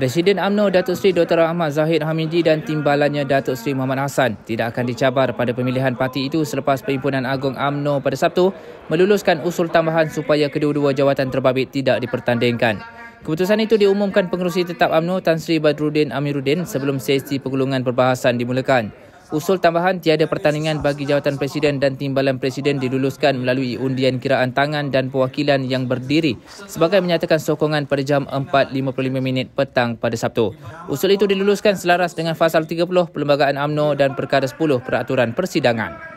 Presiden Amno Datuk Seri Dr. Ahmad Zahid Hamidi dan timbalannya Datuk Seri Muhammad Hassan tidak akan dicabar pada pemilihan parti itu selepas Perhimpunan Agung Amno pada Sabtu meluluskan usul tambahan supaya kedua-dua jawatan terbabit tidak dipertandingkan. Keputusan itu diumumkan pengerusi tetap Amno Tan Sri Badruddin Amiruddin sebelum sesi pergulungan perbahasan dimulakan. Usul tambahan tiada pertandingan bagi jawatan presiden dan timbalan presiden diluluskan melalui undian kiraan tangan dan perwakilan yang berdiri sebagai menyatakan sokongan pada jam 4.55 minit petang pada Sabtu. Usul itu diluluskan selaras dengan fasal 30 Perlembagaan AMNO dan perkara 10 Peraturan Persidangan.